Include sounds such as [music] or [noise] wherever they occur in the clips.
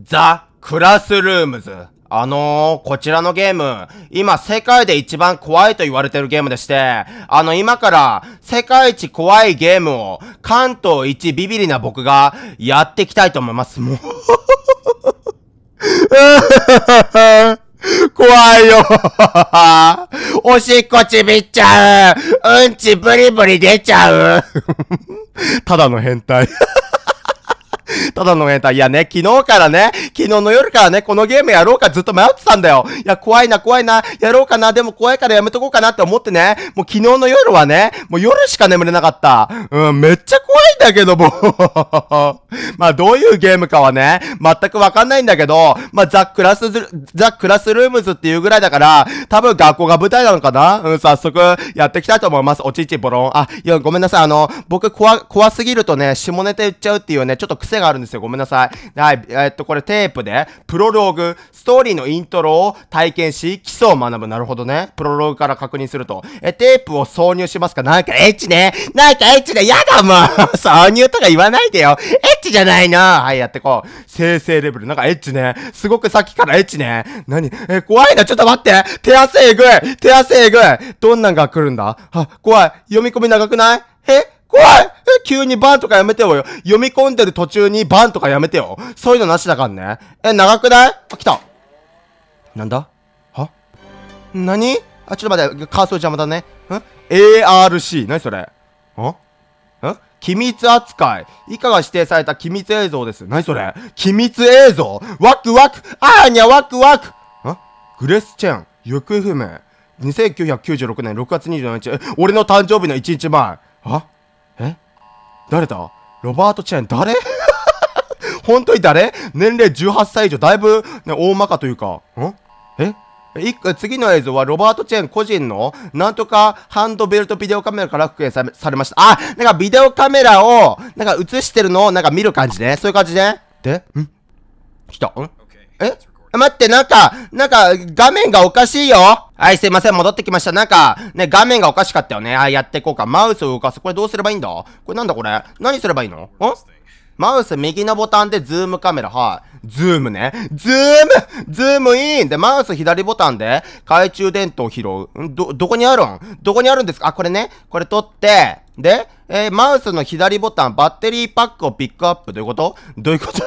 ザ・クラスルームズ。あのー、こちらのゲーム、今世界で一番怖いと言われてるゲームでして、あの今から世界一怖いゲームを関東一ビビリな僕がやっていきたいと思います。もう [laughs] 怖いよ [laughs] おしっこちびっちゃううんちブリブリ出ちゃう [laughs] ただの変態 [laughs] ただのターいやね、昨日からね、昨日の夜からね、このゲームやろうかずっと迷ってたんだよ。いや、怖いな、怖いな、やろうかな、でも怖いからやめとこうかなって思ってね、もう昨日の夜はね、もう夜しか眠れなかった。うん、めっちゃ怖いんだけども。[laughs] まあ、どういうゲームかはね、全くわかんないんだけど、まあ、ザ・クラス、ザ・クラスルームズっていうぐらいだから、多分学校が舞台なのかなうん、早速、やっていきたいと思います。おちいちボロン。あ、いや、ごめんなさい。あの、僕、怖、怖すぎるとね、下ネタ言っちゃうっていうね、ちょっと癖ががあるんですよ。ごめんなさい。はい、えー、っと、これテープで、プロローグ、ストーリーのイントロを体験し、基礎を学ぶ。なるほどね。プロローグから確認すると。え、テープを挿入しますかなんかエッチね。なんかエッチね。やだもう [laughs] 挿入とか言わないでよ。エッチじゃないのはい、やってこう。生成レベル。なんかエッチね。すごくさっきからエッチね。何え、怖いな。ちょっと待って。手汗えぐい。手汗えぐい。どんなんが来るんだあ、怖い。読み込み長くないえ怖いえ、急にバンとかやめてよ。読み込んでる途中にバンとかやめてよ。そういうのなしだかんね。え、長くないあ、来た。なんだは何あ、ちょっと待って、カーソル邪魔だね。ん ?ARC。何それん機密扱い。以下が指定された機密映像です。何それ機密映像ワクワクあーにゃワクワクんグレスチェン、行方不明。2996年6月27日。俺の誕生日の1日前。はえ誰だロバート・チェーン、誰 [laughs] 本当に誰年齢18歳以上、だいぶ、ね、大まかというか、んえ次の映像はロバート・チェーン個人のなんとかハンドベルトビデオカメラから復元されました。あなんかビデオカメラをなんか映してるのをなんか見る感じね。そういう感じね。でん来たんえ待って、なんか、なんか、画面がおかしいよはい、すいません、戻ってきました。なんか、ね、画面がおかしかったよね。はい、やっていこうか。マウスを動かす。これどうすればいいんだこれなんだこれ何すればいいのんマウス右のボタンでズームカメラ、はい。ズームね。ズームズームインで、マウス左ボタンで、懐中電灯を拾う。んど、どこにあるんどこにあるんですかあ、これね。これ取って、で、えー、マウスの左ボタン、バッテリーパックをピックアップ。どういうことどういうこと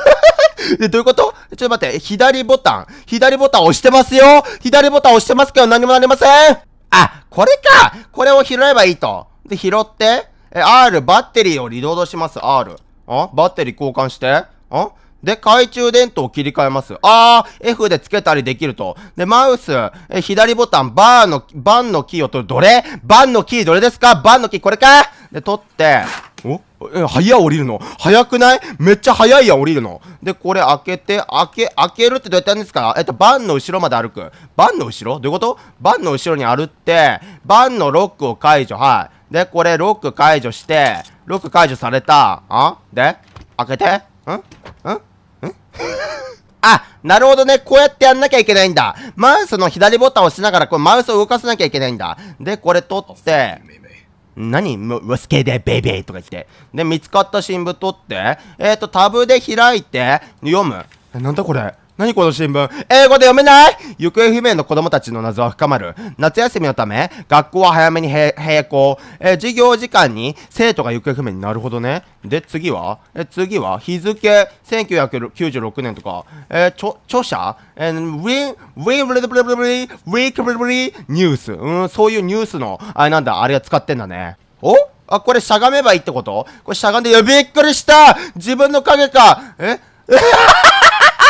え、[laughs] どういうことちょっと待って、左ボタン。左ボタン押してますよ左ボタン押してますけど何もなりませんあ、これかこれを拾えばいいと。で、拾って、え、R、バッテリーをリロードします、R。あバッテリー交換して。あで、懐中電灯を切り替えます。あー、F で付けたりできると。で、マウス、え左ボタン、バーの、バンのキーを取る。どれバンのキーどれですかバンのキーこれかで、取って、え、早降りるの早くないめっちゃ早いや降りるの。で、これ開けて、開け、開けるってどうやってやるんですかえっと、バンの後ろまで歩く。バンの後ろどういうことバンの後ろに歩って、バンのロックを解除。はい。で、これロック解除して、ロック解除された。あで、開けて。んんん [laughs] あ、なるほどね。こうやってやんなきゃいけないんだ。マウスの左ボタンを押しながら、これマウスを動かさなきゃいけないんだ。で、これ取って、何ウスケでベイベイとか言って。で、見つかった新聞取って、えっ、ー、と、タブで開いて、読む。え、なんだこれ何この新聞英語で読めない行方不明の子供たちの謎は深まる。夏休みのため、学校は早めに閉校。え授業時間に生徒が行方不明になるほどね。で、次はえ次は日付、1996年とか、えちょ、著者えン、ウィン、ウィン、ウィン、ウィン、ウィン、ウィン、ウィン、ニュース。うん、そういうニュースの、あれなんだ、あれが使ってんだね。おあ、これしゃがめばいいってことこれしゃがんで、いや、びっくりした自分の影かえう [laughs]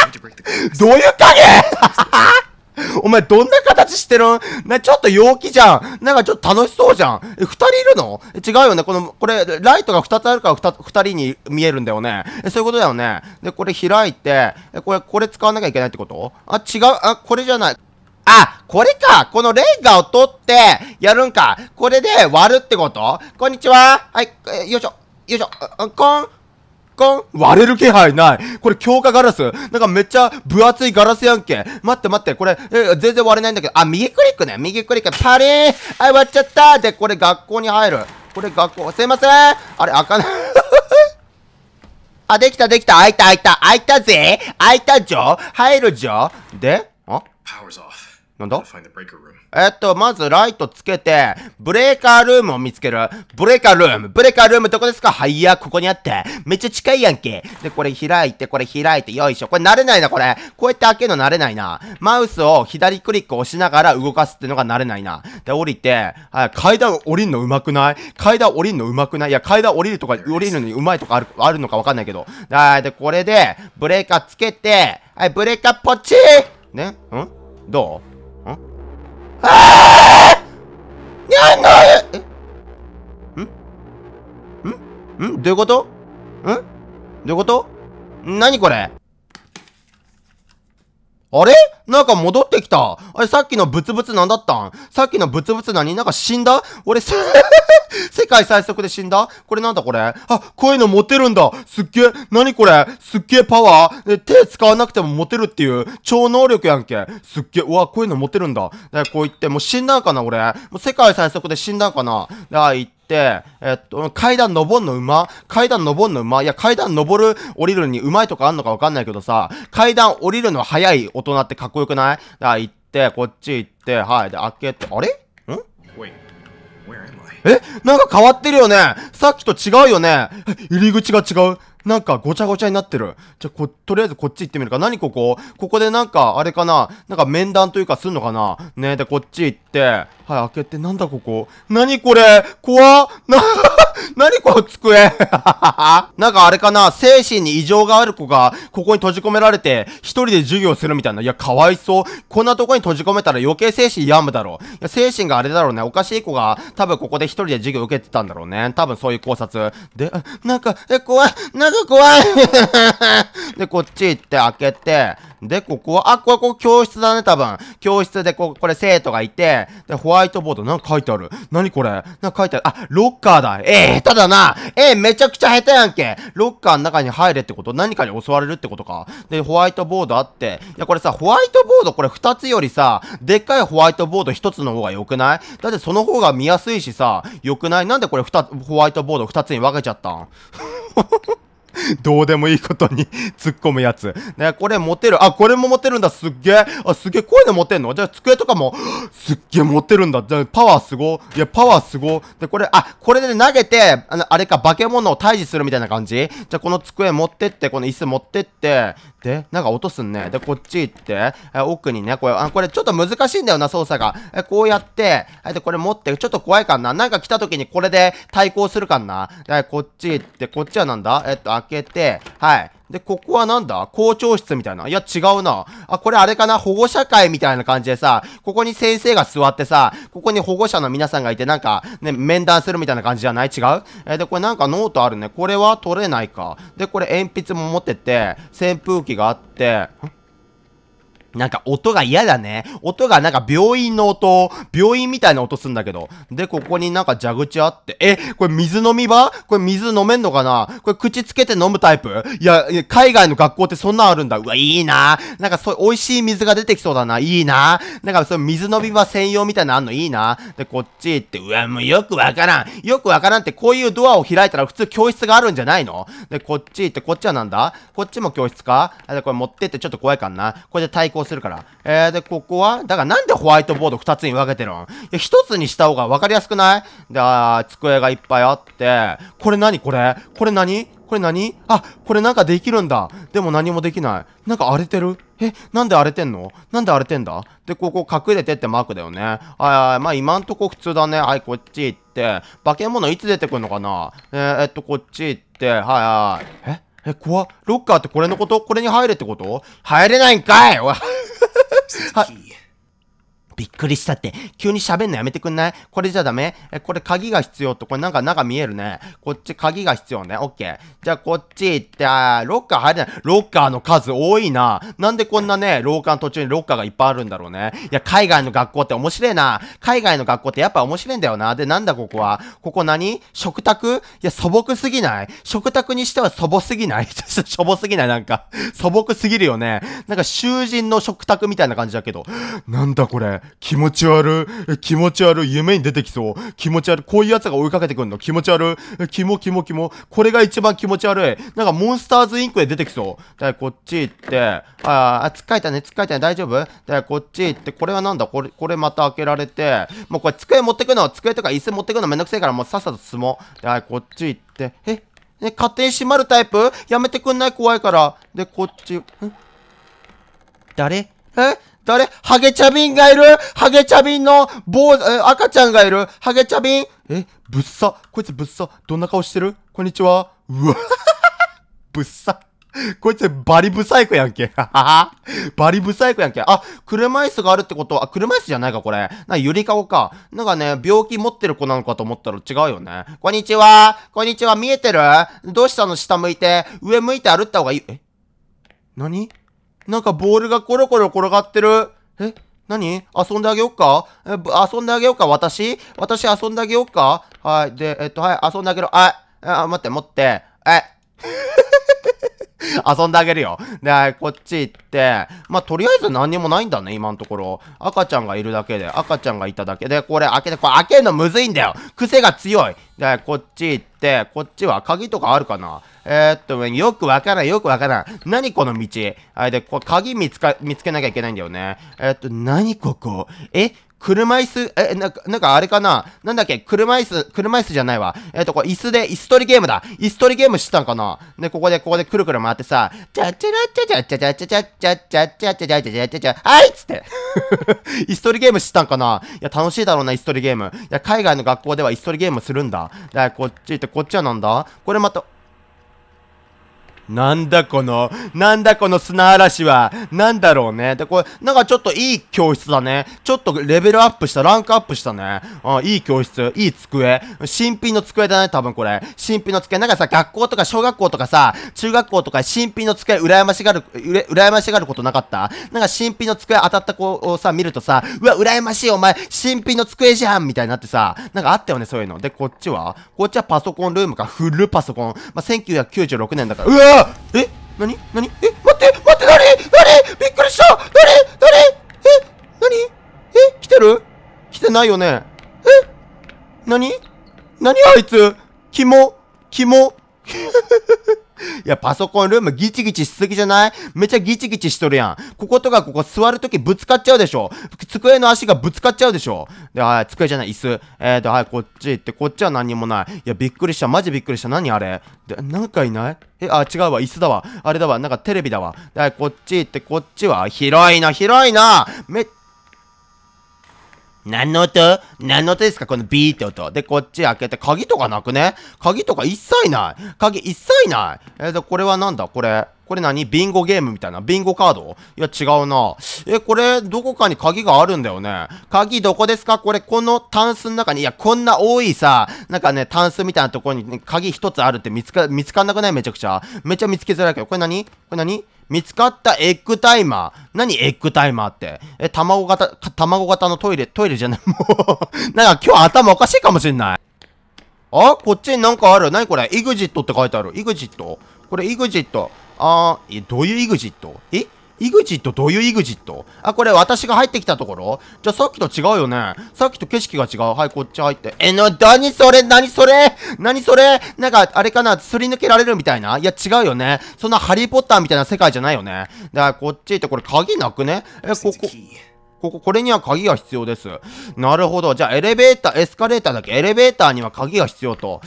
[laughs] どういう影お前どんな形してるんな、ちょっと陽気じゃん。なんかちょっと楽しそうじゃん。え、二人いるの違うよね。この、これ、ライトが二つあるから二人に見えるんだよね。え、そういうことだよね。で、これ開いて、え、これ、これ使わなきゃいけないってことあ、違う、あ、これじゃない。あ、これかこのレンガを取って、やるんかこれで割るってことこんにちははい、よいしょ、よいしょ、こん干割れる気配ない。これ強化ガラスなんかめっちゃ分厚いガラスやんけ。待って待って、これ、え全然割れないんだけど。あ、右クリックね。右クリック。パリーンあ、割っちゃったで、これ学校に入る。これ学校、すいませんあれ、開かない [laughs] あ、できたできた開いた開いた開いたぜ開いたじょ入るじょであ Power's off. なんだえっと、まずライトつけて、ブレーカールームを見つける。ブレーカールームブレーカールームどこですかはいや、ここにあって。めっちゃ近いやんけ。で、これ開いて、これ開いて、よいしょ。これ慣れないな、これ。こうやって開けるの慣れないな。マウスを左クリック押しながら動かすってのが慣れないな。で、降りて、はい、階段降りんの上手くない階段降りんの上手くないいや、階段降りるとか、降りるのに上手いとかある、あるのかわかんないけど。はい、で、これで、ブレーカーつけて、はい、ブレーカーポチーねんどうああなんのんんどういうことんどういうこと何これあれなんか戻ってきた。あれ、さっきのブツブツなんだったんさっきのブツブツ何なんか死んだ俺、[laughs] 世界最速で死んだこれなんだこれあ、こういうの持てるんだ。すっげえ、何これすっげえパワー手使わなくても持てるっていう超能力やんけ。すっげえ、うわ、こういうの持てるんだ。で、こう言って、もう死んだんかな俺。もう世界最速で死んだんかなあ、っって、えっと、階段登んの馬階段登んの馬いや、階段登る、降りるにうまいとかあんのかわかんないけどさ、階段降りるの早い大人ってかっこよくないだから行って、こっち行って、はい、で、開けて、あれんえなんか変わってるよねさっきと違うよね入り口が違うなんかごちゃごちゃになってる。じゃ、こ、とりあえずこっち行ってみるか。何ここここでなんか、あれかななんか面談というかすんのかなねで、こっち行って。はい、開けて、なんだここ何これ怖っな何この机 [laughs] なんかあれかな、精神に異常がある子が、ここに閉じ込められて、一人で授業するみたいな。いや、かわいそう。こんなとこに閉じ込めたら余計精神病むだろう。いや、精神があれだろうね。おかしい子が、多分ここで一人で授業受けてたんだろうね。多分そういう考察。で、なんか、え、怖い。なんか怖い。[laughs] で、こっち行って開けて、で、ここは、あ、ここ、ここ教室だね、多分。教室で、こ、これ生徒がいて、で、ホワイトボード、なんか書いてある。何これなんか書いてある。あ、ロッカーだ。ええー下手だなえ、めちゃくちゃ下手やんけロッカーの中に入れってこと何かに襲われるってことか。で、ホワイトボードあって。いや、これさ、ホワイトボードこれ2つよりさ、でっかいホワイトボード1つの方が良くないだってその方が見やすいしさ、良くないなんでこれ2、ホワイトボード2つに分けちゃったん [laughs] どうでもいいことに [laughs] 突っ込むやつ。ね、これ持てる。あ、これも持てるんだ。すっげえ。あ、すげえ。こういうの持てんのじゃあ机とかも、[gasps] すっげえ持てるんだ。じゃあパワーすご。いや、パワーすご。で、これ、あ、これで投げて、あの、あれか、化け物を退治するみたいな感じじゃあこの机持ってって、この椅子持ってって、で、なんか落とすんね。で、こっち行って、え奥にね、これ、あ、これちょっと難しいんだよな、操作が。えこうやって、えで、これ持って、ちょっと怖いかな。なんか来た時にこれで対抗するかな。えこっち行って、こっちはなんだえっと、あ、けて、はい。で、ここはなんだ校長室みたいな。いや、違うな。あ、これあれかな保護者会みたいな感じでさ、ここに先生が座ってさ、ここに保護者の皆さんがいて、なんか、ね、面談するみたいな感じじゃない違うえー、で、これなんかノートあるね。これは取れないか。で、これ鉛筆も持ってて、扇風機があって、なんか音が嫌だね。音がなんか病院の音、病院みたいな音すんだけど。で、ここになんか蛇口あって、え、これ水飲み場これ水飲めんのかなこれ口つけて飲むタイプいや、海外の学校ってそんなんあるんだ。うわ、いいななんかそう、美味しい水が出てきそうだな。いいななんかそう、水飲み場専用みたいなのあんのいいなで、こっち行って、うわ、もうよくわからん。よくわからんって、こういうドアを開いたら普通教室があるんじゃないので、こっち行って、こっちはなんだこっちも教室かあ、で、これ持ってってちょっと怖いかんな。これで対抗するから。えー、で、ここはだからなんでホワイトボード2つに分けてるんいや、1つにした方が分かりやすくないで、あ机がいっぱいあって、これ何これこれ何これ何あ、これなんかできるんだ。でも何もできない。なんか荒れてるえ、なんで荒れてんのなんで荒れてんだで、ここ隠れてってマークだよね。あまあ今んとこ普通だね。はい、こっち行って。化け物いつ出てくんのかなえー、えっと、こっち行って。はいはい。ええ、怖っ。ロッカーってこれのことこれに入れってこと入れないんかいおいはい。びっくりしたって。急に喋んのやめてくんないこれじゃダメえ、これ鍵が必要と、これなんか中見えるね。こっち鍵が必要ね。オッケー。じゃあこっち行って、あロッカー入れない。ロッカーの数多いな。なんでこんなね、廊下の途中にロッカーがいっぱいあるんだろうね。いや、海外の学校って面白いな。海外の学校ってやっぱ面白いんだよな。で、なんだここは。ここ何食卓いや、素朴すぎない食卓にしては素朴すぎないしょぼすぎないなんか素朴すぎるよね。なんか囚人の食卓みたいな感じだけど。なんだこれ。気持ち悪い、気持ち悪い、夢に出てきそう、気持ち悪い、こういう奴が追いかけてくるの、気持ち悪い、キモキモキモ、これが一番気持ち悪い、なんかモンスターズインクで出てきそう。だこっち行って、ああ、つっかえたね、つっかえたね、大丈夫だこっち行って、これはなんだこれ、これまた開けられて、もうこれ机持ってくの、机とか椅子持ってくのめんどくせえから、もうさっさと進もう。だこっち行って、えね、勝手に閉まるタイプやめてくんない怖いから。で、こっち、ん誰え誰ハゲチャビンがいるハゲチャビンの坊、赤ちゃんがいるハゲチャビンえ、ぶっさ。こいつぶっさ。どんな顔してるこんにちは。うわ。[laughs] ぶっさ。こいつバリブサイクやんけ。[laughs] バリブサイクやんけ。あ、車椅子があるってことは、あ、車椅子じゃないか、これ。なゆりかごか。なんかね、病気持ってる子なのかと思ったら違うよね。こんにちは。こんにちは。見えてるどうしたの下向いて。上向いて歩った方がいい。え何なんかボールがコロコロ転がってる。え何遊んであげよっか遊んであげようか私私遊んであげようかはい。で、えっと、はい、遊んであげろ。あ、あ、待って、待って。え [laughs] 遊んであげるよ。で、はい、こっち行って、まあ、とりあえず何にもないんだね、今のところ。赤ちゃんがいるだけで、赤ちゃんがいただけで、これ開けて、これ開けるのむずいんだよ。癖が強い。で、こっち行って、こっちは鍵とかあるかなえー、っと、よくわからん、よくわからん。何この道あれで、こう、鍵見つか、見つけなきゃいけないんだよね。えー、っと、何ここえ車椅子、え、なんか、なんかあれかななんだっけ車椅子、車椅子じゃないわ。えっ、ー、と、これ椅子で、椅子取りゲームだ。椅子取りゲームしてたんかなで、ここで、ここでくるくる回ってさ、ちゃちゃらちゃちゃちゃちゃちゃちゃちゃちゃちゃちゃちゃちゃちゃちゃ、はいっつって。椅子取りゲームしてたんかないや、楽しいだろうな、椅子取りゲーム。いや、海外の学校では椅子取りゲームするんだ。だから、こっち行って、こっちはなんだこれまた、なんだこの、なんだこの砂嵐は、なんだろうね。で、これ、なんかちょっといい教室だね。ちょっとレベルアップした、ランクアップしたね。あ、いい教室、いい机。新品の机だね、多分これ。新品の机。なんかさ、学校とか小学校とかさ、中学校とか新品の机、羨ましがる、うら羨ましがることなかったなんか新品の机当たった子をさ、見るとさ、うわ、羨ましい、お前、新品の机じゃんみたいになってさ、なんかあったよね、そういうの。で、こっちはこっちはパソコンルームか、フルパソコン。まあ、1996年だから。うわなえ何何え待って待って誰誰びっくりした誰誰え何え来てる来てないよねえ何何あいつ肝肝いや、パソコンルームギチギチしすぎじゃないめちゃギチギチしとるやん。こことかここ座るときぶつかっちゃうでしょ机の足がぶつかっちゃうでしょで、はい、机じゃない、椅子。えーと、はい、こっち行って、こっちは何にもない。いや、びっくりした。マジびっくりした。何あれで、なんかいないえ、あ、違うわ。椅子だわ。あれだわ。なんかテレビだわ。はい、こっち行って、こっちは広いな、広いなめっ何の音何の音ですかこのビーって音。で、こっち開けて、鍵とかなくね鍵とか一切ない鍵一切ないえー、と、これはなんだこれ。これ何ビンゴゲームみたいな。ビンゴカードいや、違うな。え、これ、どこかに鍵があるんだよね。鍵どこですかこれ、このタンスの中に、いや、こんな多いさ、なんかね、タンスみたいなところに、ね、鍵一つあるって見つか、見つかんなくないめちゃくちゃ。めちゃ見つけづらいけど。これ何これ何見つかったエッグタイマー。何エッグタイマーって。え、卵型、卵型のトイレ、トイレじゃない、[laughs] もうなんか今日頭おかしいかもしんない。あこっちになんかある。何これ ?EXIT って書いてある。EXIT? これ EXIT。あー、え、どういう EXIT? えイグジットどういうイグジットあ、これ私が入ってきたところじゃあさっきと違うよね。さっきと景色が違う。はい、こっち入って。えの、なにそれなにそれなにそれなんか、あれかなすり抜けられるみたいないや、違うよね。そんなハリーポッターみたいな世界じゃないよね。だからこっち行って、これ鍵なくねえ、ここ。ここ、これには鍵が必要です。なるほど。じゃあ、エレベーター、エスカレーターだけ、エレベーターには鍵が必要と。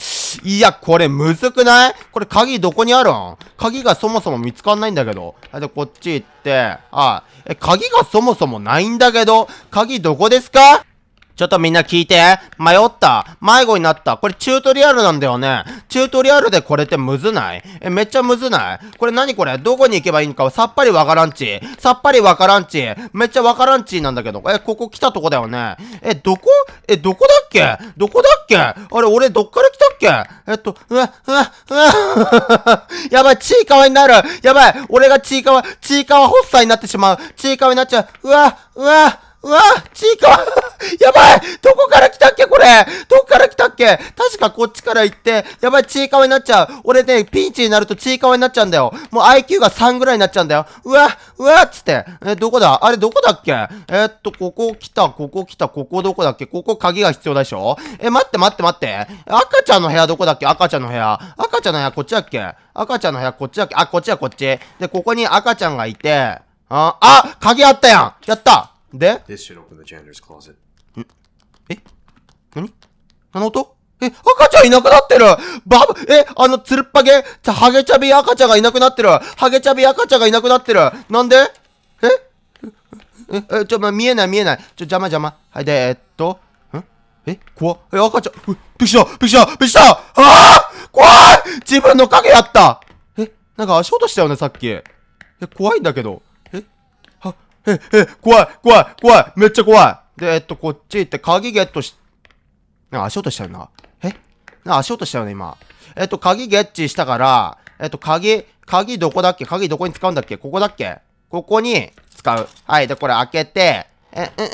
いや、これむずくないこれ鍵どこにあるん鍵がそもそも見つかんないんだけど。あ、で、こっち行って、あ、え、鍵がそもそもないんだけど、鍵どこですかちょっとみんな聞いて。迷った。迷子になった。これチュートリアルなんだよね。チュートリアルでこれってむずないえ、めっちゃむずないこれ何これどこに行けばいいのかさっぱりわからんち。さっぱりわからんち。めっちゃわからんちなんだけど。え、ここ来たとこだよね。え、どこえ、どこだっけどこだっけあれ、俺どっから来たっけえっと、うわ、うわ、うわ。[laughs] やばい、ちいかわになる。やばい、俺がちいかわ、ちいかわ発作になってしまう。ちいかわになっちゃう。うわ、うわ、うわ、ちいかわ。[laughs] やばいどこから来たっけこれどこから来たっけ確かこっちから行って、やばい、ちいかわになっちゃう。俺ね、ピンチになるとちいかわになっちゃうんだよ。もう IQ が3ぐらいになっちゃうんだよ。うわ、うわっつって。え、どこだあれどこだっけえー、っと、ここ来た、ここ来た、ここどこだっけここ鍵が必要でしょえ、待って待って待って。赤ちゃんの部屋どこだっけ赤ちゃんの部屋。赤ちゃんの部屋こっちだっけ赤ちゃんの部屋こっちだっけあ、こっちだこっち。で、ここに赤ちゃんがいて、あ、あ鍵あったやんやったでえ何あの音え、赤ちゃんいなくなってるバブ、え、あの、つるっぱげ、ハゲチャビ赤ちゃんがいなくなってるハゲチャビ赤ちゃんがいなくなってるなんでええ、え、ちょ、ま、見えない見えない。ちょ、邪魔邪魔。はい、で、えっと、んえ怖っ。え、赤ちゃん、びっくしょ、びしょ、びしょああ怖い自分の影やったえ、なんか足音したよね、さっき。え、怖いんだけど。えは、え、え、怖い怖い怖いめっちゃ怖いで、えっと、こっち行って、鍵ゲットし、なんか足音したよな。えなんか足音したよね、今。えっと、鍵ゲッチしたから、えっと、鍵、鍵どこだっけ鍵どこに使うんだっけここだっけここに使う。はい。で、これ開けて、え、え、え、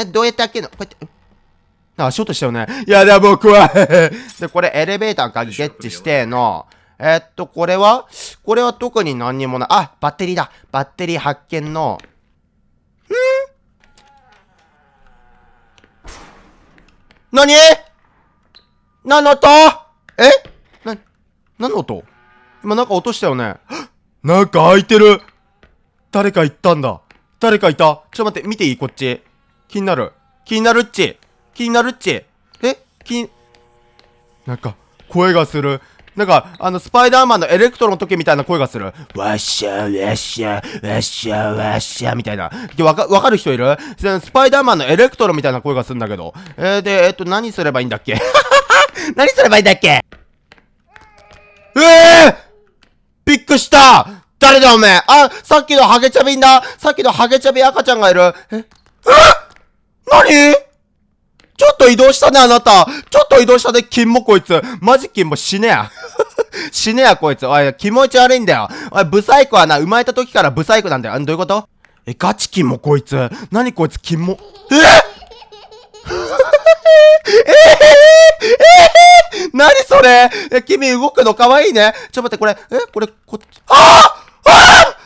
え、え、どうやって開けるのこうやって、あ、ショートしたよね。いやだ、僕は [laughs] で、これエレベーターの鍵ゲッチしての、えっと、これはこれは特に何にもない。あ、バッテリーだ。バッテリー発見の、ん何何の音えな、何の音今なんか落としたよね。[gasps] なんか開いてる誰か行ったんだ。誰かいたちょっと待って、見ていいこっち。気になる。気になるっち。気になるっち。え気に、なんか、声がする。なんか、あの、スパイダーマンのエレクトロの時みたいな声がする。わっしゃ、わっしゃ、わっしゃ、わっしゃ、みたいな。で、わか、わかる人いるスパイダーマンのエレクトロみたいな声がするんだけど。えー、で、えっと、何すればいいんだっけ [laughs] 何すればいいんだっけええー、びっくりした誰だおめえあ、さっきのハゲチャビんださっきのハゲチャビ赤ちゃんがいるええー、何ちょっと移動したね、あなた。ちょっと移動したね、金もこいつ。マジ金も死ねや。[laughs] 死ねや、こいつ。おい、気持ち悪いんだよ。おい、ブサイクはな、生まれた時からブサイクなんだよ。どういうことえ、ガチ金もこいつ。何こいつ、金も。えー、[laughs] え [laughs] えええなにそれえ、君動くの可愛いね。ちょ、待って、これ、えこれ、こっち。ああああ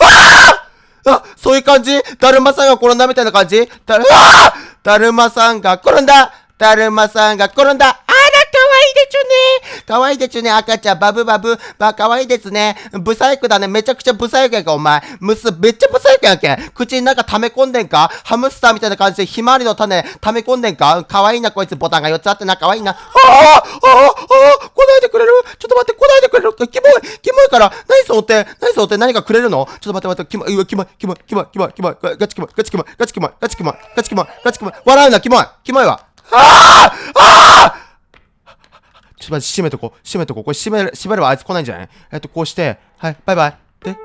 ああそういう感じだるまさんが転んだみたいな感じだる、ああだるまさんが転んだだるまさんが転んだいでちゅね。かわいいでちゅね、赤ちゃん。バブバブ。ば、かわいいですね。ブサイクだね。めちゃくちゃブサイクやんか、お前。むす、めっちゃブサイクやんけ。口になんか溜め込んでんかハムスターみたいな感じで、ひまわりの種溜め込んでんかかわいいな、こいつ。ボタンが4つあってな、かわいいな。ああああああ来ないでくれるちょっと待って、来ないでくれるキモいキモいから何そうって、何そうって、何かくれるのちょっと待って待って、キモい、キモい、キモい、キモい、キモい、キモい、ガチキモい、ガチキモい、ガチキモい、ガチキモい、ガチキモい、ガチキモい、笑うな、キモいキモいわ。ああああちょっと待って、閉めとこう。閉めとこう。これ閉め、閉めればあいつ来ないんじゃないえっと、こうして、はい、バイバイ。で。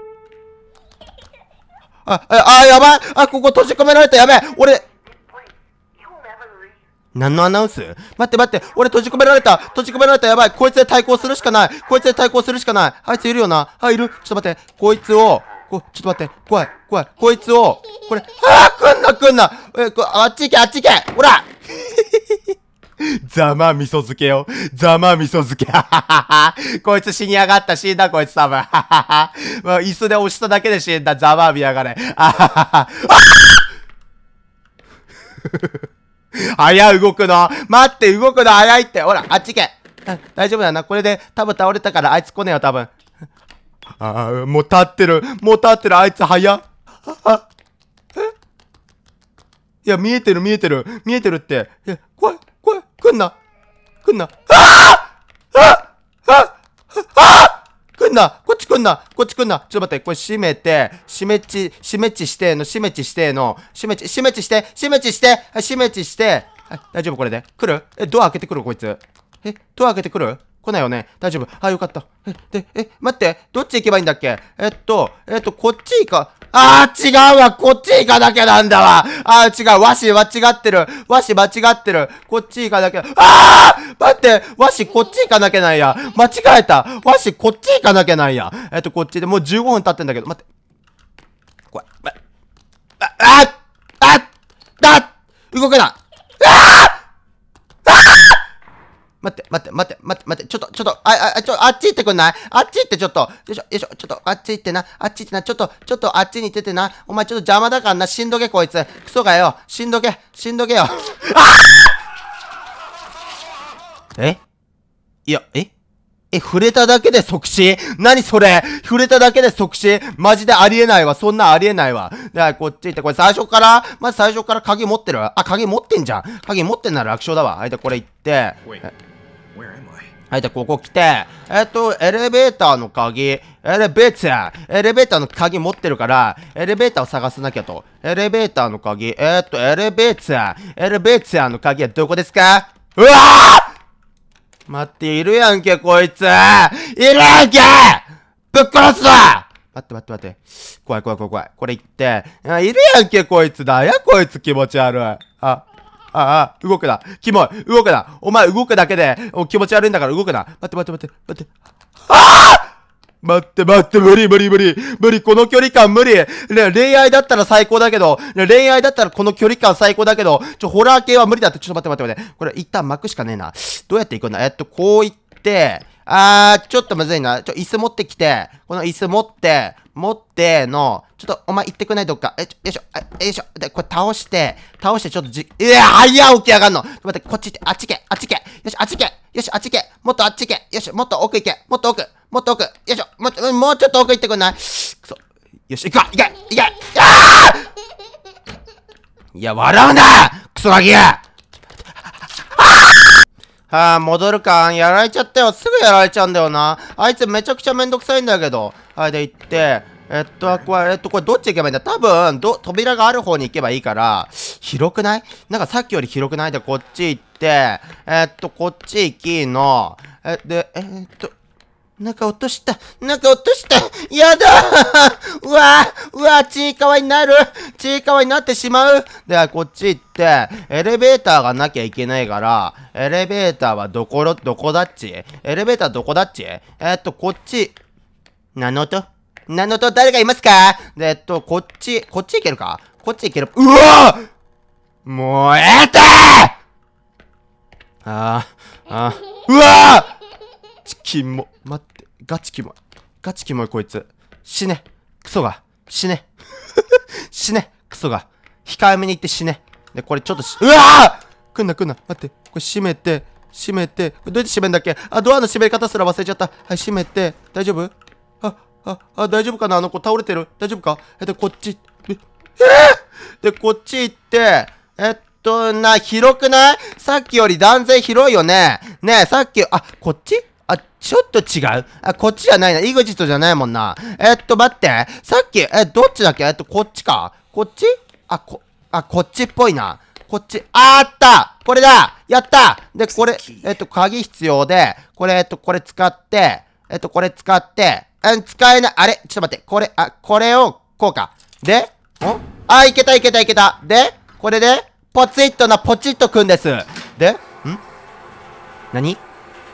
あ、あ、あやばいあ、ここ閉じ込められた、やべえ俺、何のアナウンス待って待って、俺閉じ込められた閉じ込められたやばいこいつで対抗するしかないこいつで対抗するしかないあいついるよなあ、いるちょっと待って、こいつを、こ、ちょっと待って、怖い、怖い、こいつを、これ、ああ来んな来んなえ、こ、あっち行けあっち行けほらざま味噌漬けよ。ざま味噌漬け。[laughs] こいつ死にやがった。死んだ、こいつ多分。まあ、椅子で押しただけで死んだ。ざま見やがれ。あははは。早動くの。待って、動くの早いって。ほら、あっち行け。大丈夫だな。これで多分倒れたから、あいつ来ねえよ、多分。ああ、もう立ってる。もう立ってる。あいつ早あ、[laughs] いや、見えてる、見えてる。見えてるって。え、怖い。くんなくんなああああくんなこっちくんなこっちくんなちょっと待って、これ閉めて、閉めち、閉めちしての、閉めちしての、閉めち、閉めちして、閉めちして、閉めちして、はい、大丈夫これで来るえ、ドア開けてくるこいつ。え、ドア開けてくる来ないよね大丈夫あ、よかった。え、で、え、待って、どっち行けばいいんだっけえっと、えっと、こっち行か、あー違うわこっち行かなきゃなんだわあー違うわし間違ってるわし間違ってるこっち行かなきゃ、あー待ってわしこっち行かなきゃなんや間違えたわしこっち行かなきゃなんやえっと、こっちでもう15分経ってんだけど、待って。怖い。あ、あ、あ、あ、動けないあー待って、待って、待って、待って、待って、ちょっと、ちょっと、あ、あ、ちょ、あっち行ってくんないあっち行ってちょっと、よいしょ、よいしょ、ちょっと、あっち行ってな、あっち行ってな、ちょっと、ちょっと、あっちに行っててな、お前ちょっと邪魔だからな、しんどけこいつ、クソがよ、しんどけ、しんどけよ、ああえいや、ええ、触れただけで即死何それ触れただけで即死マジでありえないわ。そんなありえないわ。で、こっち行って、これ最初からまず最初から鍵持ってるあ、鍵持ってんじゃん。鍵持ってんなら楽勝だわ。あいた。これ行って。はい、で、ここ来て、えっと、エレベーターの鍵、エレベーター、エレベーターの鍵持ってるから、エレベーターを探さなきゃと。エレベーターの鍵、えっと、エレベーター、エレベーターの鍵はどこですかうわぁ待って、いるやんけ、こいついるやんけぶっ殺すぞ待って待って待って。怖い怖い怖い怖い。これ言って、いるやんけ、こいつだや、こいつ気持ち悪い。あ、ああ、動くな。キモい。動くな。お前動くだけで、気持ち悪いんだから動くな。待って待って待って、待って。ああ待って待って、無理無理無理。無理、この距離感無理。恋愛だったら最高だけど、恋愛だったらこの距離感最高だけど、ちょ、ホラー系は無理だって。ちょっと待って待って待って。これ一旦巻くしかねえな。どうやって行くんだえっと、こう行って、あー、ちょっとむずいな。ちょ、椅子持ってきて、この椅子持って、持っての、ちょっと、お前行ってくんないどっか。え、ちょ、よいしょ、え、よいしょ。で、これ倒して、倒して、ちょっとじ、えぇ、早起き上がんの。待って、こっち行って、あっち行け、あっち行け。よし、あっち行け。よし、あっち行け。もっとあっち行け。よし、もっと奥行け。もっと奥。もっと奥。よいしょ、もう、もうちょっと奥行ってくんないくそ。よし、行くわ、行け、行け。あーいや、笑うなクソガキはあ、戻るか。やられちゃったよ。すぐやられちゃうんだよな。あいつめちゃくちゃめんどくさいんだけど。はい、で行って、えっと、あ、これ、えっと、これどっち行けばいいんだ多分、ど、扉がある方に行けばいいから、広くないなんかさっきより広くないで、こっち行って、えっと、こっち行きの、え、で、えっと、なんか落とした。なんか落とした。やだうわうわちいかわになるちいかわになってしまうで、は、こっち行って、エレベーターがなきゃいけないから、エレベーターはどころ、どこだっちエレベーターどこだっちえー、っと、こっち。何の音何の音誰がいますかで、えっと、こっち、こっち行けるかこっち行ける。うわもう、ええっああ、ああ、うわキモ。待って、ガチキモい。ガチキモいこいつ。死ね。クソが。死ね。[laughs] 死ね。クソが。控えめに行って死ね。で、これちょっとし、うわぁ来んな来んな。待って、これ閉めて、閉めて、これどうやって閉めるんだっけあ、ドアの閉め方すら忘れちゃった。はい、閉めて、大丈夫あ、あ、あ、大丈夫かなあの子倒れてる。大丈夫かえ、で、こっち、え、えー、で、こっち行って、えっとな、広くないさっきより断然広いよね。ねえ、さっき、あ、こっちあ、ちょっと違うあ、こっちじゃないな。イグジットじゃないもんな。えー、っと、待って。さっき、え、どっちだっけえっと、こっちか。こっちあ、こ、あ、こっちっぽいな。こっち、あーったこれだやったで、これ、えっと、鍵必要で、これ、えっと、これ使って、えっと、これ使って、うん、使えない、あれちょっと待って、これ、あ、これを、こうか。で、んあ、いけたいけたいけた。で、これで、ポツイッとな、ポチッとくんです。で、ん何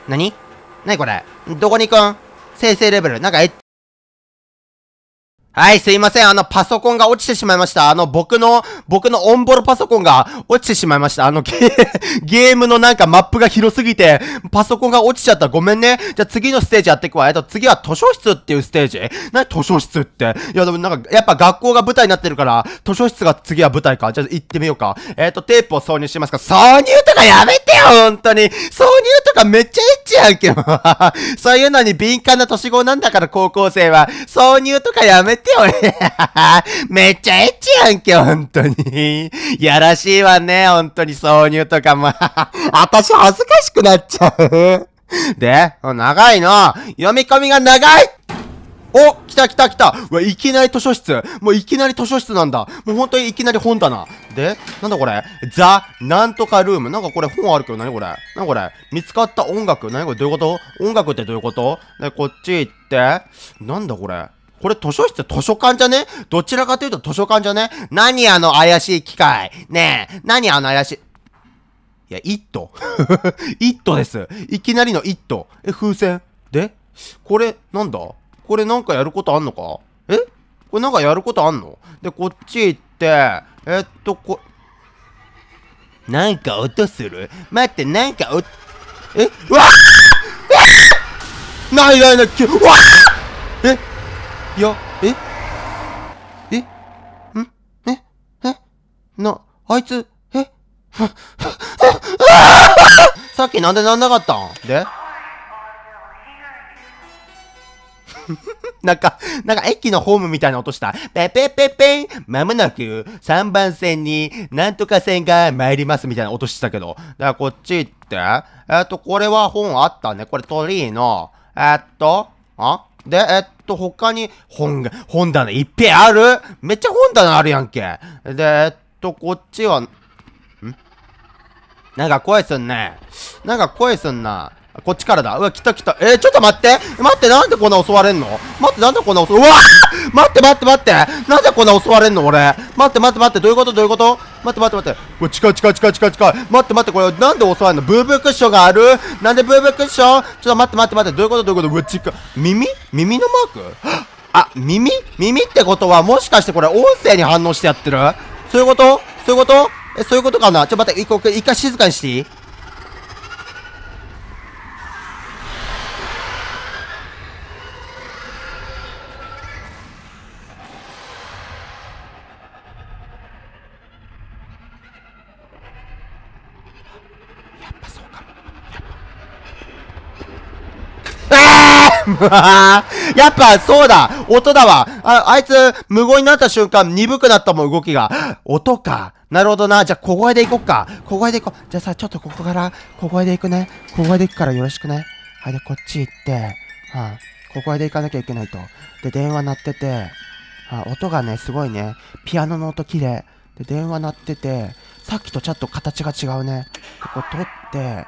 何ねこれどこに行くん生成レベル。なんかえはい、すいません。あの、パソコンが落ちてしまいました。あの、僕の、僕のオンボロパソコンが落ちてしまいました。あの、ゲー [laughs] ムのなんかマップが広すぎて、パソコンが落ちちゃった。ごめんね。じゃあ次のステージやっていくわ。えっと、次は図書室っていうステージ何図書室って。いや、でもなんか、やっぱ学校が舞台になってるから、図書室が次は舞台か。じゃあ行ってみようか。えっと、テープを挿入しますか。挿入とかやめてよ本当に挿入とかめっちゃエッチやんけど。[laughs] そういうのに敏感な年頃なんだから、高校生は。挿入とかやめてってよ、[laughs] めっちゃエッチやんけ、本当に。やらしいわね、本当に挿入とかも。あたし恥ずかしくなっちゃう。で、長いの。読み込みが長いお来た来た来たうわ、いきなり図書室もういきなり図書室なんだもう本当にいきなり本棚で、なんだこれザ、なんとかルームなんかこれ本あるけど、なにこれなにこれ見つかった音楽なにこれどういうこと音楽ってどういうことで、こっち行って、なんだこれこれ図書室図書館じゃねどちらかというと図書館じゃね何あの怪しい機械ねえ、何あの怪しい。いや、イット。[laughs] イットです。いきなりのイット。え、風船。でこれ、なんだこれなんかやることあんのかえこれなんかやることあんので、こっち行って、えっと、こ、なんか音する待って、なんか音、えわあないないない、きわあえいや、ええんええな、あいつ、え [laughs] さっきなんでなんなかったんで [laughs] なんか、なんか駅のホームみたいな音した。ペペペペンまもなく3番線になんとか線が参りますみたいな音してたけど。だからこっち行って。えっと、これは本あったね。これ鳥居の、えっと、あで、えっと、他に本が、本棚いっぺんあるめっちゃ本棚あるやんけ。で、えっと、こっちは、んなんか声すんね。なんか声すんな。こっちからだ。うわ、来た来た。えー、ちょっと待って待ってなんでこんな襲われんの待ってなんでこんな襲うわ待って待って待ってなんでこんな襲われんの俺待って待って待ってどういうことどういうこと待って待って待ってこれ近い近い近い近い近い待って待ってこれなんで襲わんのブーブークッションがあるなんでブーブークッションちょっと待って待って待ってどういうことどういうことうわ近耳耳のマークあ耳耳ってことはもしかしてこれ音声に反応してやってるそういうことそういうことえ、そういうことかなちょ、待って、一回、一回静かにしていい [laughs] やっぱそうだ音だわあ、あいつ、無言になった瞬間、鈍くなったもん、動きが。音か。なるほどな。じゃあ、小声で行こっか。小声で行こう。じゃあさ、ちょっとここから、小声で行くね。小声で行くからよろしくね。はい、で、こっち行って、はあ、小声で行かなきゃいけないと。で、電話鳴ってて、はあ、音がね、すごいね。ピアノの音綺麗。で、電話鳴ってて、さっきとちょっと形が違うね。ここ取って、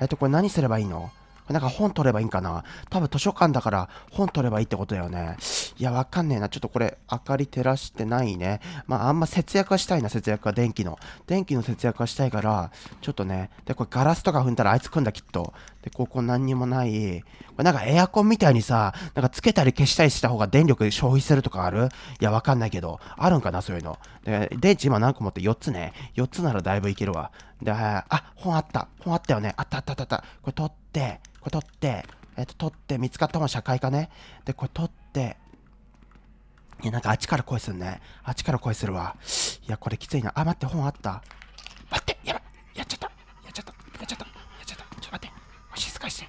えっと、これ何すればいいのなんか本取ればいいんかな多分図書館だから本取ればいいってことだよね。いや、わかんねえな。ちょっとこれ、明かり照らしてないね。まあ、あんま節約はしたいな、節約は。電気の。電気の節約はしたいから、ちょっとね。で、これガラスとか踏んだらあいつ来んだ、きっと。で、ここ何にもない。これなんかエアコンみたいにさ、なんかつけたり消したりした方が電力消費するとかあるいや、わかんないけど。あるんかな、そういうの。で、電池今何個持って ?4 つね。4つならだいぶいけるわ。で、あ、本あった。本あったよね。あったあったあったこれ取って、これ取って、えっと、取って、見つかった本社会科ね。で、これ取って、いや、なんかあっちから声するね。あっちから声するわ。いや、これきついな。あ、待って、本あった。待って、やばい。やっちゃった。やっちゃった。やっちゃった。やっちゃった。ちょっと待って。静かにして。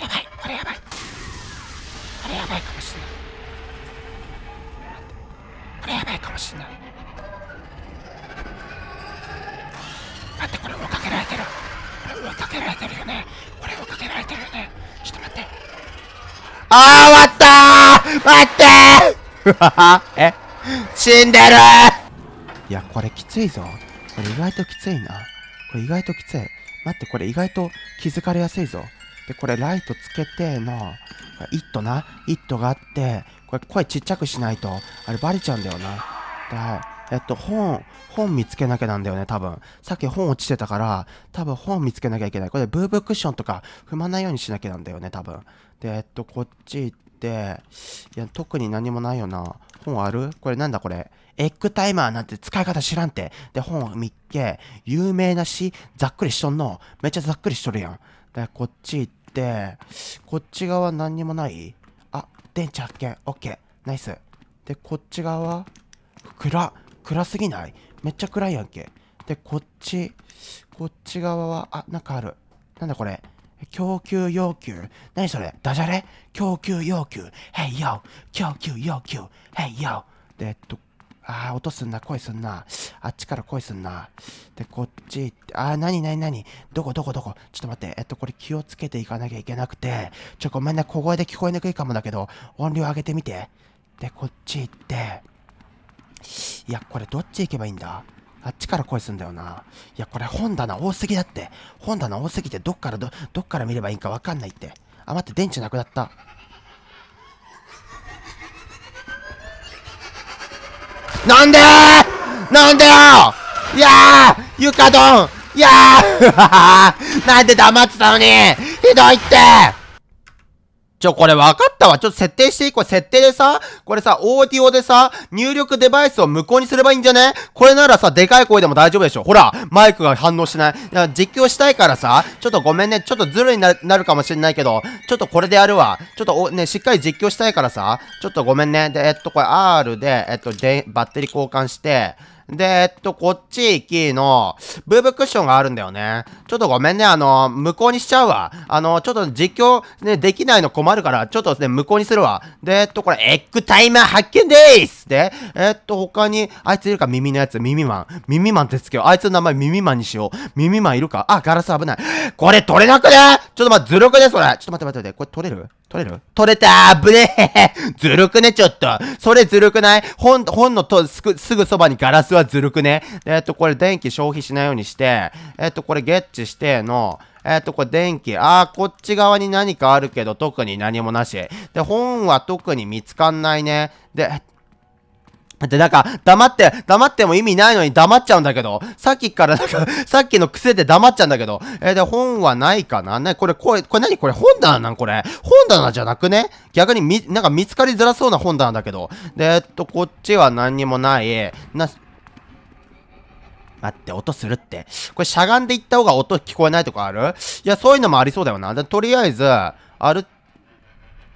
やばい。これやばい。これやばいかもしれない。これやばいかもしれない。待ってこれ追かけられてる追っかけられてるよねこれ追かけられてるよねちょっと待ってあー終わった待って [laughs] え死んでるいやこれきついぞこれ意外ときついなこれ意外ときつい待ってこれ意外と気づかれやすいぞでこれライトつけての「イット!」な「イット!」があってこれ声ちっちゃくしないとあれバレちゃうんだよなだえっと、本、本見つけなきゃなんだよね、多分。さっき本落ちてたから、多分本見つけなきゃいけない。これ、ブーブークッションとか踏まないようにしなきゃなんだよね、多分。で、えっと、こっち行って、いや、特に何もないよな。本あるこれなんだこれ。エッグタイマーなんて使い方知らんて。で、本見っけ。有名な詩、ざっくりしとんの。めっちゃざっくりしとるやん。で、こっち行って、こっち側何にもないあ、電池発見。オッケー。ナイス。で、こっち側暗暗すぎないめっちゃ暗いやんけ。で、こっち、こっち側は、あ、なんかある。なんだこれ。供給要求。何それダジャレ供給要求。Hey yo! 供給要求。Hey yo! で、えっと、ああ、音すんな、声すんな。あっちから声すんな。で、こっち、ああ、なになになにどこどこどこちょっと待って。えっと、これ気をつけていかなきゃいけなくて。ちょ、ごめんね、小声で聞こえにくいかもだけど、音量上げてみて。で、こっち行って。いや、これどっち行けばいいんだあっちから声すんだよな。いや、これ本棚多すぎだって。本棚多すぎて、どっからど、どっから見ればいいんかわかんないって。あ、待って、電池なくなった。なんでなんでよいやーゆかどんいやー [laughs] なんで黙ってたのにひどいってちょ、これ分かったわ。ちょっと設定していいこれ設定でさ、これさ、オーディオでさ、入力デバイスを無効にすればいいんじゃねこれならさ、でかい声でも大丈夫でしょ。ほら、マイクが反応しない。いや実況したいからさ、ちょっとごめんね。ちょっとズルになるかもしんないけど、ちょっとこれでやるわ。ちょっとね、しっかり実況したいからさ、ちょっとごめんね。で、えっと、これ R で、えっと、で、バッテリー交換して、で、えっと、こっち行きの、ブーブクッションがあるんだよね。ちょっとごめんね、あの、無効にしちゃうわ。あの、ちょっと実況、ね、できないの困るから、ちょっとね、無効にするわ。で、えっと、これ、エッグタイマー発見でーすで、えっと、他に、あいついるか、耳のやつ、耳マン。耳マンってつけよう。あいつの名前耳マンにしよう。耳マンいるかあ、ガラス危ない。これ取れなくねちょっと待って、ずるくねそれ。ちょっと待って待って待って、これ取れる取れる取れたー危ねえ [laughs] ずるくねちょっと。それずるくない本、本のとすぐ、すぐそばにガラスはずるくね。えっ、と、これ電気消費しないようにして、えっ、と、これゲッチしての、えっ、と、これ電気。ああ、こっち側に何かあるけど、特に何もなし。で、本は特に見つかんないね。で、で、なんか、黙って、黙っても意味ないのに黙っちゃうんだけど、さっきからなんかさっきの癖で黙っちゃうんだけど、えー、で、本はないかなね、これ、これ、これ何これ本棚なんこれ本棚じゃなくね逆にみ、なんか見つかりづらそうな本棚だけど。で、えっと、こっちは何にもない。な、待って、音するって。これしゃがんでいった方が音聞こえないとかあるいや、そういうのもありそうだよな。とりあえず、ある、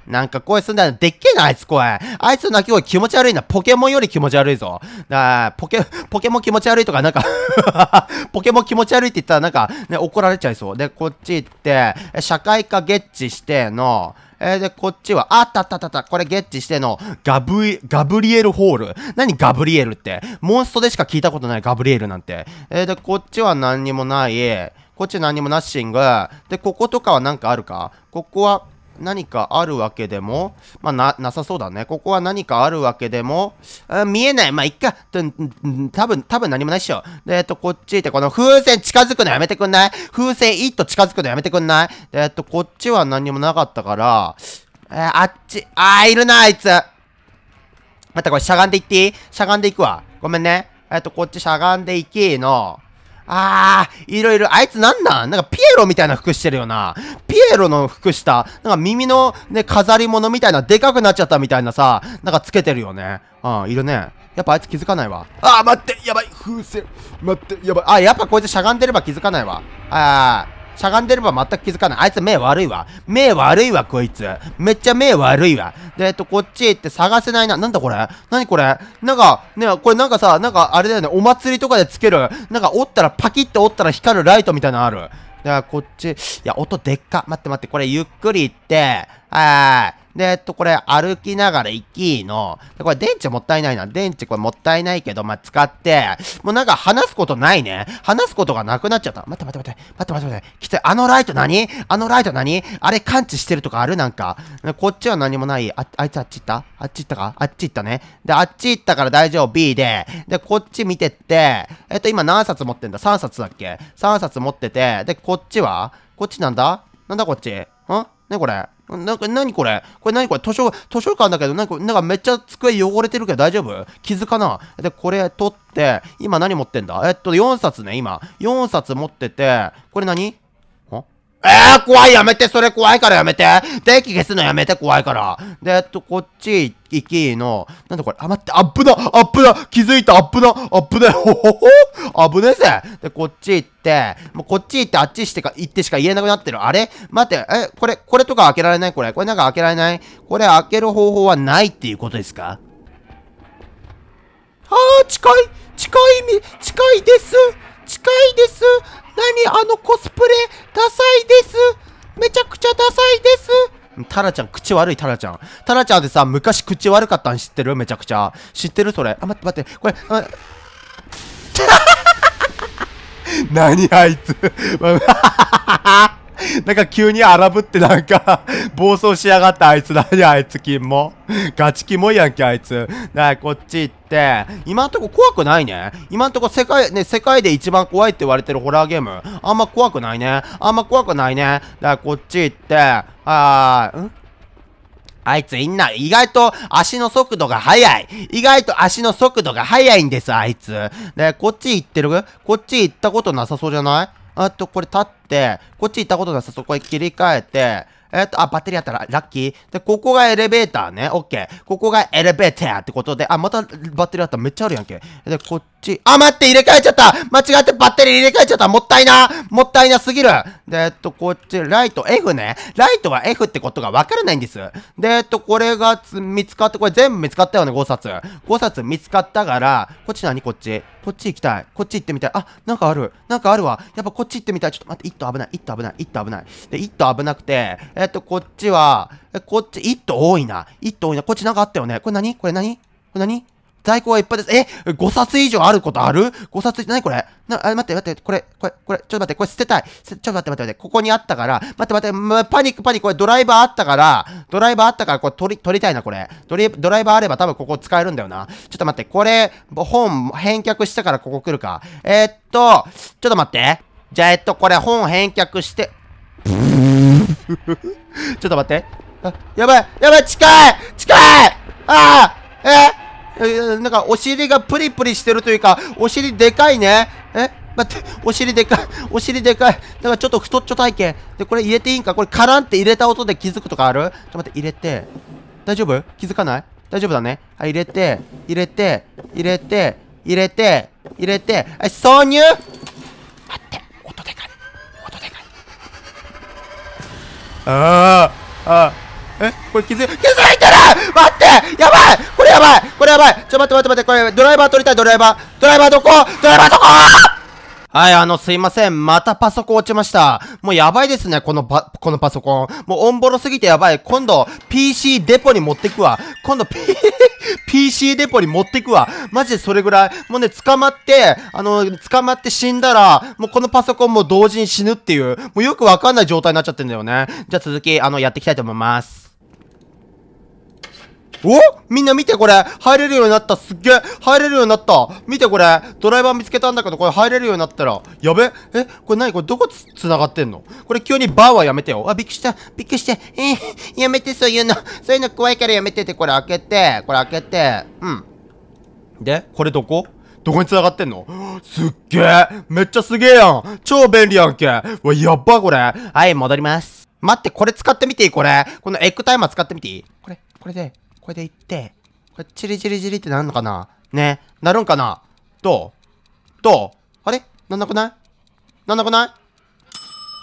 なんか声すんだよ。でっけえな、あいつ声。あいつの鳴き声気持ち悪いな。ポケモンより気持ち悪いぞ。だポケ、ポケモン気持ち悪いとか、なんか [laughs] ポケモン気持ち悪いって言ったらなんかね、怒られちゃいそう。で、こっち行って、社会科ゲッチしての、えー、で、こっちは、あったあったあった、これゲッチしての、ガブ、ガブリエルホール。何ガブリエルって。モンストでしか聞いたことないガブリエルなんて。えー、で、こっちは何にもない。こっち何にもナッシング。で、こことかはなんかあるかここは、何かあるわけでも、まあ、な、なさそうだね。ここは何かあるわけでも、あ見えない。まあ、いっか。多分多分何もないっしょ。で、えっと、こっち行って、この風船近づくのやめてくんない風船一と近づくのやめてくんないで、えっと、こっちは何もなかったから、えー、あっち、あー、いるな、あいつ。待って、これしゃがんでいっていいしゃがんでいくわ。ごめんね。えっと、こっちしゃがんでいきの。あー、いろいろ、あいつなんなんなんかピエロみたいな服してるよな。ピエロの服した、なんか耳のね、飾り物みたいな、でかくなっちゃったみたいなさ、なんかつけてるよね。うん、いるね。やっぱあいつ気づかないわ。あー、待って、やばい、風船、待って、やばい。あ、やっぱこいつしゃがんでれば気づかないわ。あー、しゃがんでれば全く気づかない。あいつ目悪いわ。目悪いわ、こいつ。めっちゃ目悪いわ。で、えっと、こっちへ行って探せないな。なんだこれなにこれなんか、ね、これなんかさ、なんかあれだよね、お祭りとかでつける、なんか折ったらパキッて折ったら光るライトみたいなのある。だからこっち、いや、音でっか。待って待って、これゆっくり行って、はーい。で、えっと、これ歩きながら行きの、これ電池もったいないな。電池これもったいないけど、まあ、使って、もうなんか話すことないね。話すことがなくなっちゃった。待って待って待って、待って待って待って、きつあのライト何あのライト何あれ感知してるとかあるなんか。こっちは何もない。あ、あいつあっち行ったあっち行ったかあっち行ったね。で、あっち行ったから大丈夫 B で、で、こっち見てって、えっと、今何冊持ってんだ ?3 冊だっけ ?3 冊持ってて、で、こっちはこっちなんだなんだこっちんねこれ。なんか、何これこれ何これ図書、図書館だけど、なんか、なんかめっちゃ机汚れてるけど大丈夫気づかなで、これ取って、今何持ってんだえっと、4冊ね、今。4冊持ってて、これ何えー、怖いやめてそれ怖いからやめて電気消すのやめて怖いからで、えっと、こっち行きの、なんだこれあ、待って、アップだアップだ気づいたアップだアップねほほほ危ねえぜで、こっち行って、もうこっち行ってあっちしてか、行ってしか言えなくなってる。あれ待って、え、これ、これとか開けられないこれ。これなんか開けられないこれ開ける方法はないっていうことですかはあ、近い近い近いです近いです何あのコスプレダサいですめちゃくちゃダサいですタラちゃん、口悪いタラちゃん。タラちゃんでさ、昔口悪かったん知ってるめちゃくちゃ。知ってるそれ。あ、待って待って。これ、あ [laughs] 何あいつ [laughs] [laughs] なんか急に荒ぶってなんか [laughs] 暴走しやがったあいつだね、あいつキモ。ガチキモいやんけ、あいつ。なこっち行って、今んとこ怖くないね。今んとこ世界、ね、世界で一番怖いって言われてるホラーゲーム。あんま怖くないね。あんま怖くないね。だこっち行って、あー、んあいついんな、意外と足の速度が速い。意外と足の速度が速いんです、あいつ。で、こっち行ってるこっち行ったことなさそうじゃないあと、これ立って、こっち行ったことなさそこへ切り替えて、えっと、あ、バッテリーあったらラッキー。で、ここがエレベーターね。オッケー。ここがエレベーターってことで、あ、またバッテリーあったらめっちゃあるやんけ。で、こっち、あ、待って入れ替えちゃった間違ってバッテリー入れ替えちゃったもったいなもったいなすぎるで、えっと、こっち、ライト F ね。ライトは F ってことがわからないんです。で、えっと、これが見つかって、これ全部見つかったよね、5冊。5冊見つかったから、こっち何こっち。こっち行きたい。こっち行ってみたい。あ、なんかある。なんかあるわ。やっぱこっち行ってみたい。ちょっと待って、1頭危ない。1頭危ない。1頭危ない。で、1頭危なくて、えっと、こっちは、こっち、1頭多いな。1頭多いな。こっちなんかあったよね。これ何これ何これ何在庫がいっぱいです。え ?5 冊以上あることある ?5 冊、何これな、あ、待って待って、これ、これ、これ、ちょっと待って、これ捨てたい。ちょっと待って待って待って、ここにあったから、待って待って、パニックパニック、これドライバーあったから、ドライバーあったから、これ取り、取りたいな、これ。ドリ、ドライバーあれば多分ここ使えるんだよな。ちょっと待って、これ、本返却したからここ来るか。えー、っと、ちょっと待って。じゃあ、えっと、これ本返却して、[laughs] ちょっと待って。あ、やばいやばい近い近いああえーなんかお尻がプリプリしてるというか、お尻でかいね。え待って、お尻でかい、お尻でかい。だからちょっと太っちょ体験。で、これ入れていいんかこれカランって入れた音で気づくとかあるちょっと待って、入れて。大丈夫気づかない大丈夫だね。はい、入れて、入れて、入れて、入れて、入れて、はい、挿入待って、音でかい。音でかい。ああ、ああ。えこれ気づい、気づいてる待ってやばいこれやばいこれやばいちょ、待って待って待って、これドライバー取りたい、ドライバー。ドライバーどこドライバーどこはい、あの、すいません。またパソコン落ちました。もうやばいですね、このパ、このパソコン。もうオンボロすぎてやばい。今度、PC デポに持ってくわ。今度、P、[laughs] PC デポに持ってくわ。マジでそれぐらい。もうね、捕まって、あの、捕まって死んだら、もうこのパソコンも同時に死ぬっていう、もうよくわかんない状態になっちゃってんだよね。じゃあ続き、あの、やっていきたいと思います。おみんな見てこれ入れるようになったすっげえ入れるようになった見てこれドライバー見つけたんだけどこれ入れるようになったらやべえこれ何これどこつ繋がってんのこれ急にバーはやめてよあびっくりしたびっくりしてえー、やめてそういうのそういうの怖いからやめててこれ開けてこれ開けてうんでこれどこどこに繋がってんのすっげえめっちゃすげえやん超便利やんけわ、やっばこれはい、戻ります。待って、これ使ってみていいこれ。このエッグタイマー使ってみていいこれ、これで、これで行って、これチリチリチリってなんのかなね。なるんかなどうどうあれなんなくないなんなくない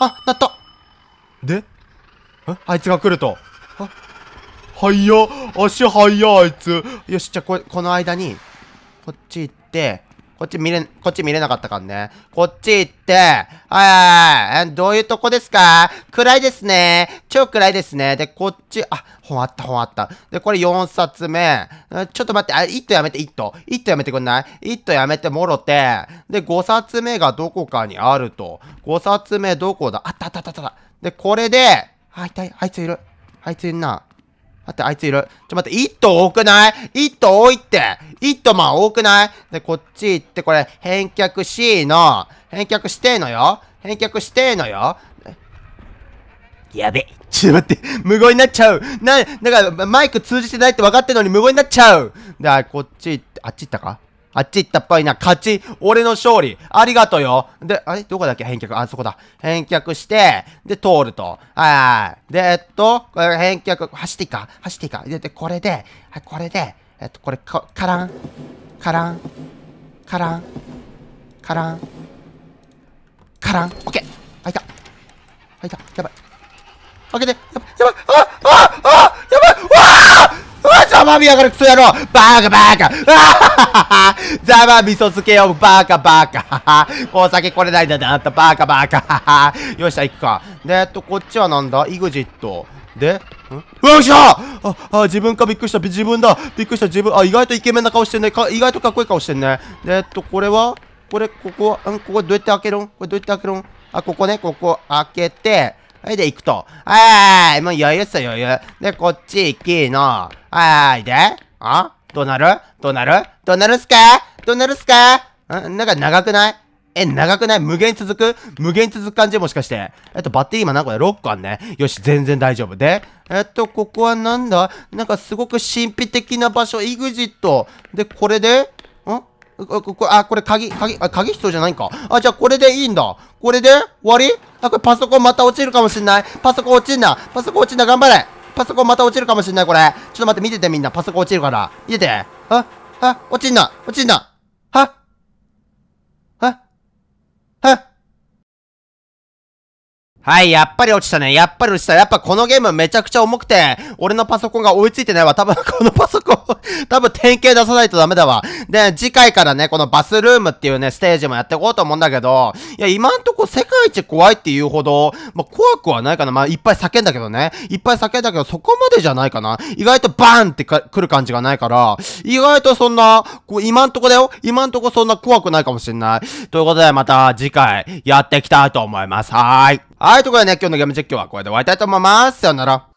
あ、なったであいつが来ると。あ、はや足はやあいつ。よし、じゃあこ、この間に、こっち行って、こっち見れ、こっち見れなかったからね。こっち行って、はい、どういうとこですか暗いですね。超暗いですね。で、こっち、あ、本あった、本あった。で、これ4冊目。ちょっと待って、あ、1とやめて、1と。1とやめてくんない ?1 とやめてもろて、で、5冊目がどこかにあると。5冊目どこだあったあったあったあった。で、これで、あ、いい、あいついる。あいついるな。待って、あいついる。ちょ、待って、1頭多くない ?1 頭多いって !1 頭まあ多くないで、こっち行って、これ、返却 C の、返却してーのよ返却してーのよやべ。ちょっと待って、無言になっちゃう。な、だから、マイク通じてないって分かってんのに無言になっちゃう。だから、こっち行って、あっち行ったかあっち行ったっぽいな。勝ち。俺の勝利。ありがとうよ。で、あれどこだっけ返却。あ、そこだ。返却して、で、通ると。はい。で、えっと、これ返却。走っていいか走っていいかで、で、これで、はい、これで、えっと、これ、か、カラン。カラン。カラン。カラン。カラン。オッケー。開いた。開いた。やばい。開けて、やばい、あああやばい、わあわざまみやがるクソ野郎バーカバーカあ [laughs] ざまみそつけよバーカバーカ [laughs] こう先来れないんだっあんたバーカバーカ [laughs] よっしゃ、行くか。で、えっと、こっちはなんだイグジット。で、んよっしゃあ、あ、自分かびっくりした。自分だ。びっくりした。自分。あ、意外とイケメンな顔してんね。か意外とかっこいい顔してんね。で、えっと、これはこれ、ここは、うん、ここどうやって開けるんこれどうやって開けるんあ、ここね、ここ開けて、はいで、行くと。はーい、もう余裕っすよ、余裕。で、こっち行きの。はーい、で、あどうなるどうなるどうなるっすかどうなるっすかんなんか長くないえ、長くない無限続く無限続く感じもしかして。えっと、バッテリー今何個だ ?6 個あんね。よし、全然大丈夫。で、えっと、ここはなんだなんかすごく神秘的な場所、イグジットで、これであ、これ鍵、鍵、あ、鍵必要じゃないんか。あ、じゃあこれでいいんだ。これで終わりあ、これパソコンまた落ちるかもしんない。パソコン落ちんな。パソコン落ちんな。頑張れ。パソコンまた落ちるかもしんない、これ。ちょっと待って、見ててみんな。パソコン落ちるから。見てて。あ、あ、落ちんな。落ちんな。ははい、やっぱり落ちたね。やっぱり落ちた。やっぱこのゲームめちゃくちゃ重くて、俺のパソコンが追いついてないわ。多分 [laughs] このパソコン多分典型出さないとダメだわ。で、次回からね、このバスルームっていうね、ステージもやっていこうと思うんだけど、いや、今んとこ世界一怖いっていうほど、まあ、怖くはないかな。まあ、いっぱい叫んだけどね。いっぱい叫んだけど、そこまでじゃないかな。意外とバーンって来る感じがないから、意外とそんな、こう今んとこだよ。今んとこそんな怖くないかもしんない。ということで、また次回やっていきたいと思います。はーい。はい、ということでね、今日のゲーム実況はこれで終わりたいと思います。さよなら。